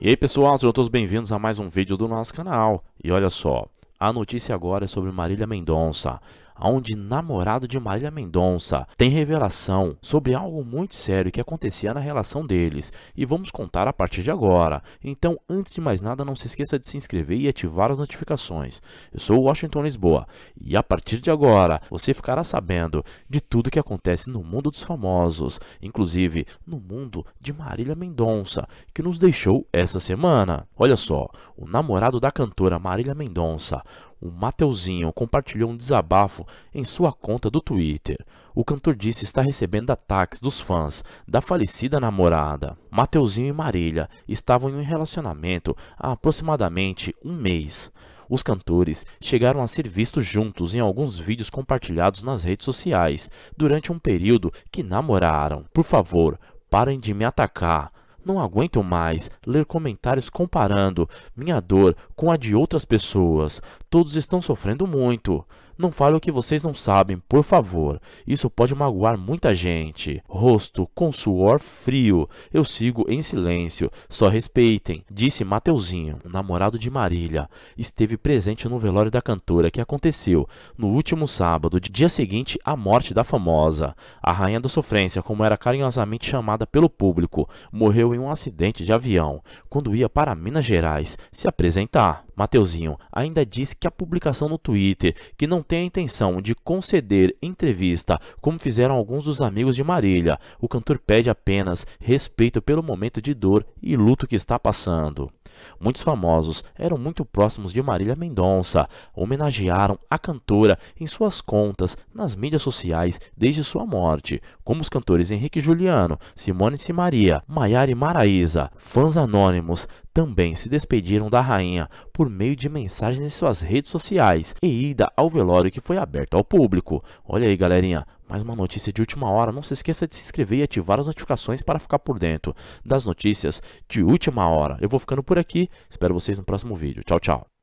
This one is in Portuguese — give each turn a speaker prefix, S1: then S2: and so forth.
S1: E aí pessoal, sejam todos bem-vindos a mais um vídeo do nosso canal. E olha só, a notícia agora é sobre Marília Mendonça onde namorado de Marília Mendonça tem revelação sobre algo muito sério que acontecia na relação deles e vamos contar a partir de agora. Então, antes de mais nada, não se esqueça de se inscrever e ativar as notificações. Eu sou o Washington Lisboa e a partir de agora você ficará sabendo de tudo que acontece no mundo dos famosos, inclusive no mundo de Marília Mendonça, que nos deixou essa semana. Olha só, o namorado da cantora Marília Mendonça, o Mateuzinho compartilhou um desabafo em sua conta do Twitter. O cantor disse estar recebendo ataques dos fãs da falecida namorada. Mateuzinho e Marília estavam em um relacionamento há aproximadamente um mês. Os cantores chegaram a ser vistos juntos em alguns vídeos compartilhados nas redes sociais durante um período que namoraram. Por favor, parem de me atacar. Não aguento mais ler comentários comparando minha dor com a de outras pessoas. Todos estão sofrendo muito. Não fale o que vocês não sabem, por favor. Isso pode magoar muita gente. Rosto com suor frio. Eu sigo em silêncio. Só respeitem, disse Mateuzinho, o namorado de Marília. Esteve presente no velório da cantora que aconteceu no último sábado, dia seguinte à morte da famosa. A rainha da sofrência, como era carinhosamente chamada pelo público, morreu em um acidente de avião quando ia para Minas Gerais se apresentar. Mateuzinho ainda disse que a publicação no Twitter que não tem a intenção de conceder entrevista, como fizeram alguns dos amigos de Marília. O cantor pede apenas respeito pelo momento de dor e luto que está passando. Muitos famosos eram muito próximos de Marília Mendonça, homenagearam a cantora em suas contas nas mídias sociais desde sua morte, como os cantores Henrique Juliano, Simone Simaria, Maiara e Maraísa. Fãs anônimos também se despediram da rainha por meio de mensagens em suas redes sociais e ida ao velório que foi aberto ao público. Olha aí, galerinha, mais uma notícia de última hora. Não se esqueça de se inscrever e ativar as notificações para ficar por dentro das notícias de última hora. Eu vou ficando por aqui. Espero vocês no próximo vídeo. Tchau, tchau.